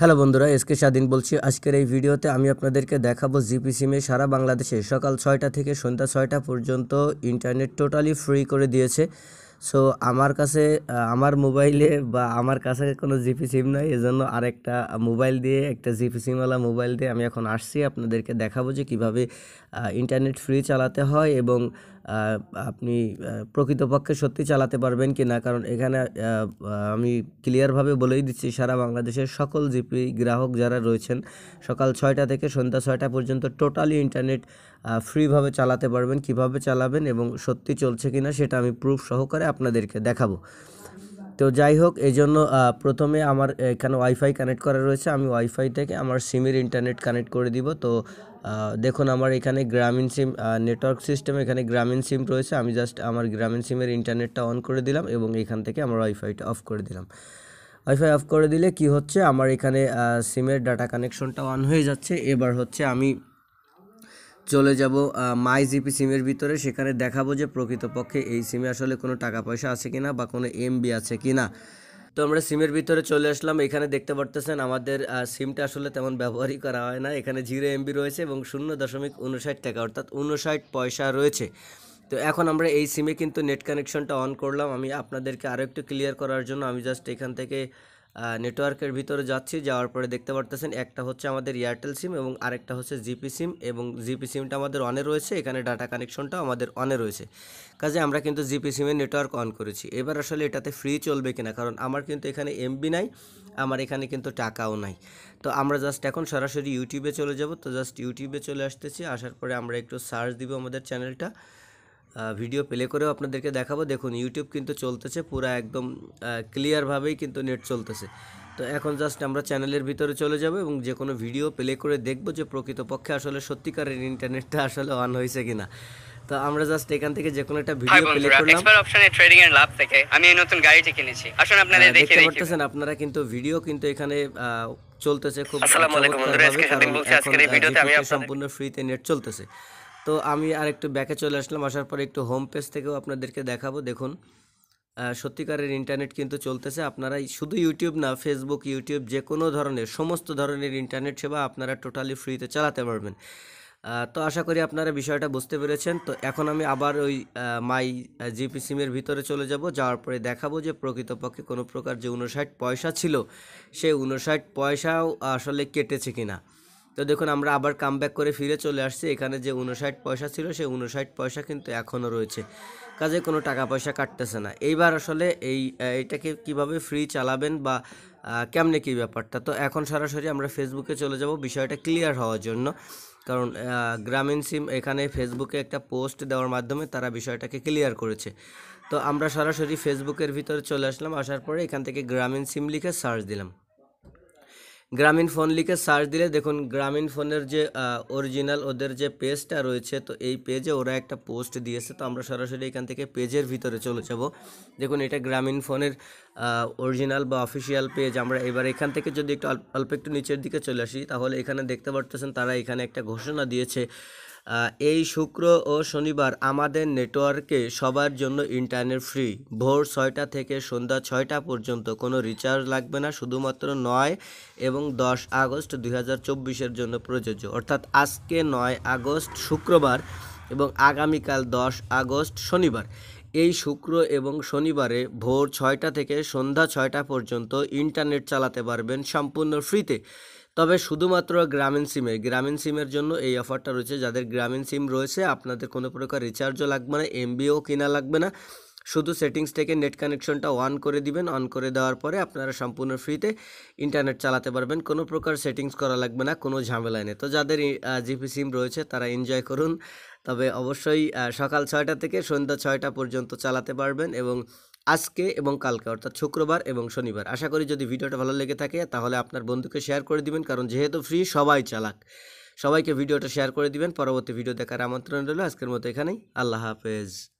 hello বন্ধুরা SK স্বাধীন বলছি আজকের এই ভিডিওতে আমি আপনাদেরকে দেখাবো জিপি সিমে সারা বাংলাদেশে সকাল ছয়টা থেকে সন্ধ্যা ছয়টা পর্যন্ত ইন্টারনেট টোটালি ফ্রি করে দিয়েছে সো আমার কাছে আমার মোবাইলে বা আমার কাছে কোনো জিপি সিম নয় এজন্য আরেকটা মোবাইল দিয়ে একটা জিপি সিমওয়ালা মোবাইল দিয়ে আমি এখন আসছি আপনাদেরকে দেখাবো যে কিভাবে ইন্টারনেট ফ্রি চালাতে হয় এবং আপনি প্রকৃতপক্ষে সত্যি চালাতে পারবেন কি না কারণ এখানে আমি ক্লিয়ারভাবে বলেই দিচ্ছি সারা বাংলাদেশের সকল জিপি গ্রাহক যারা রয়েছেন সকাল ছয়টা থেকে সন্ধ্যা ছয়টা পর্যন্ত টোটালি ইন্টারনেট ফ্রিভাবে চালাতে পারবেন কিভাবে চালাবেন এবং সত্যি চলছে কি না সেটা আমি প্রুফ সহকারে আপনাদেরকে দেখাবো তো যাই হোক এই জন্য প্রথমে আমার এখানে ওয়াইফাই কানেক্ট করা রয়েছে আমি ওয়াইফাই থেকে আমার সিমের ইন্টারনেট কানেক্ট করে দিব তো দেখুন আমার এখানে গ্রামীণ সিম নেটওয়ার্ক সিস্টেম এখানে গ্রামীণ সিম রয়েছে আমি জাস্ট আমার গ্রামীণ সিমের ইন্টারনেটটা অন করে দিলাম এবং এখান থেকে আমার ওয়াইফাইটা অফ করে দিলাম ওয়াইফাই অফ করে দিলে কি হচ্ছে আমার এখানে সিমের ডাটা কানেকশনটা অন হয়ে যাচ্ছে এবার হচ্ছে আমি চলে যাব মাই জিপি সিমের ভিতরে সেখানে দেখাবো যে প্রকৃতপক্ষে এই সিমে আসলে কোনো টাকা পয়সা আছে কিনা বা কোনো এমবি আছে কিনা তো আমরা সিমের ভিতরে চলে আসলাম এখানে দেখতে পারতেছেন আমাদের সিমটা আসলে তেমন ব্যবহারই করা হয় না এখানে জিরো এমবি রয়েছে এবং শূন্য দশমিক উনষাট টাকা অর্থাৎ উনষাট পয়সা রয়েছে তো এখন আমরা এই সিমে কিন্তু নেট কানেকশনটা অন করলাম আমি আপনাদেরকে আরও একটু ক্লিয়ার করার জন্য আমি জাস্ট এখান থেকে নেটওয়ার্কের ভিতরে যাচ্ছি যাওয়ার পরে দেখতে পারতেছেন একটা হচ্ছে আমাদের এয়ারটেল সিম এবং আরেকটা হচ্ছে জিপি সিম এবং জিপি সিমটা আমাদের অনে রয়েছে এখানে ডাটা কানেকশনটা আমাদের অনে রয়েছে কাজে আমরা কিন্তু জিপি সিমে নেটওয়ার্ক অন করেছি এবার আসলে এটাতে ফ্রি চলবে কিনা কারণ আমার কিন্তু এখানে এমবি নাই আমার এখানে কিন্তু টাকাও নাই তো আমরা জাস্ট এখন সরাসরি ইউটিউবে চলে যাব তো জাস্ট ইউটিউবে চলে আসতেছি আসার পরে আমরা একটু সার্চ দিব আমাদের চ্যানেলটা ভিডিও প্লে করেও আপনাদেরকে দেখাবো দেখুন ইউটিউব কিন্তু চলতেছে পুরো একদম ক্লিয়ারভাবেই কিন্তু নেট চলতেছে তো এখন জাস্ট আমরা চ্যানেলের ভিতরে চলে যাব এবং যে কোনো ভিডিও প্লে করে দেখব যে প্রকৃতপক্ষে আসলে সত্যিকারের ইন্টারনেটটা আসলে অন হয়েছে কিনা তো আমরা জাস্ট এখান থেকে যে কোনো একটা ভিডিও প্লে করলাম আমি নতুন গাড়িটি কিনেছি আসুন হ্যাঁ, দেখতে পাচ্ছেন আপনারা কিন্তু ভিডিও কিন্তু এখানে চলতেছে খুব আসসালামু আলাইকুম বন্ধুরা আজকে সম্পূর্ণ ফ্রিতে নেট চলতেছে তো আমি আর একটু ব্যাকে চলে আসলাম আসার পরে একটু হোম পেজ থেকেও আপনাদেরকে দেখাবো দেখুন সত্যিকারের ইন্টারনেট কিন্তু চলতেছে আপনারা শুধু ইউটিউব না ফেসবুক ইউটিউব যে কোনো ধরনের সমস্ত ধরনের ইন্টারনেট সেবা আপনারা টোটালি ফ্রিতে চালাতে পারবেন তো আশা করি আপনারা বিষয়টা বুঝতে পেরেছেন তো এখন আমি আবার ওই মাই জিপি সিমের ভিতরে চলে যাব যাওয়ার পরে দেখাবো যে প্রকৃতপক্ষে কোনো প্রকার যে উনষাট পয়সা ছিল সেই উনষাট পয়সাও আসলে কেটেছে কিনা তো দেখুন আমরা আবার কাম করে ফিরে চলে আসছি এখানে যে উনষাট পয়সা ছিল সেই উনষাট পয়সা কিন্তু এখনও রয়েছে কাজে কোনো টাকা পয়সা কাটতেছে না এইবার আসলে এই এইটাকে কিভাবে ফ্রি চালাবেন বা কেমনে কী ব্যাপারটা তো এখন সরাসরি আমরা ফেসবুকে চলে যাব বিষয়টা ক্লিয়ার হওয়ার জন্য কারণ গ্রামীণ সিম এখানে ফেসবুকে একটা পোস্ট দেওয়ার মাধ্যমে তারা বিষয়টাকে ক্লিয়ার করেছে তো আমরা সরাসরি ফেসবুকের ভিতরে চলে আসলাম আসার পরে এখান থেকে গ্রামীণ সিম লিখে সার্চ দিলাম গ্রামীণ ফোন লিখে সার্চ দিলে দেখুন গ্রামীণ ফোনের যে অরিজিনাল ওদের যে পেজটা রয়েছে তো এই পেজে ওরা একটা পোস্ট দিয়েছে তো আমরা সরাসরি এখান থেকে পেজের ভিতরে চলে যাব দেখুন এটা গ্রামীণ ফোনের অরিজিনাল বা অফিসিয়াল পেজ আমরা এবার এখান থেকে যদি একটু অল্প একটু নিচের দিকে চলে আসি তাহলে এখানে দেখতে পারতেছেন তারা এখানে একটা ঘোষণা দিয়েছে এই শুক্র ও শনিবার আমাদের নেটওয়ার্কে সবার জন্য ইন্টারনেট ফ্রি ভোর ছয়টা থেকে সন্ধ্যা ছয়টা পর্যন্ত কোনো রিচার্জ লাগবে না শুধুমাত্র নয় এবং দশ আগস্ট দুই এর জন্য প্রযোজ্য অর্থাৎ আজকে নয় আগস্ট শুক্রবার এবং আগামীকাল দশ আগস্ট শনিবার এই শুক্র এবং শনিবারে ভোর ছয়টা থেকে সন্ধ্যা ছয়টা পর্যন্ত ইন্টারনেট চালাতে পারবেন সম্পূর্ণ ফ্রিতে তবে শুধুমাত্র গ্রামীণ সিমে গ্রামীণ সিমের জন্য এই অফারটা রয়েছে যাদের গ্রামীণ সিম রয়েছে আপনাদের কোনো প্রকার রিচার্জও লাগবে না এমবিও কিনা লাগবে না শুধু সেটিংস থেকে নেট কানেকশনটা অন করে দিবেন অন করে দেওয়ার পরে আপনারা সম্পূর্ণ ফ্রিতে ইন্টারনেট চালাতে পারবেন কোনো প্রকার সেটিংস করা লাগবে না কোনো ঝামেলা নেই তো যাদের জিপি সিম রয়েছে তারা এনজয় করুন তবে অবশ্যই সকাল ছয়টা থেকে সন্ধ্যা ছয়টা পর্যন্ত চালাতে পারবেন এবং আজকে এবং কালকে অর্থাৎ শুক্রবার এবং শনিবার আশা করি যদি ভিডিওটা ভালো লেগে থাকে তাহলে আপনার বন্ধুকে শেয়ার করে দিবেন কারণ যেহেতু ফ্রি সবাই চালাক সবাইকে ভিডিওটা শেয়ার করে দিবেন পরবর্তী ভিডিও দেখার আমন্ত্রণ রইল আজকের মতো এখানেই আল্লাহ হাফেজ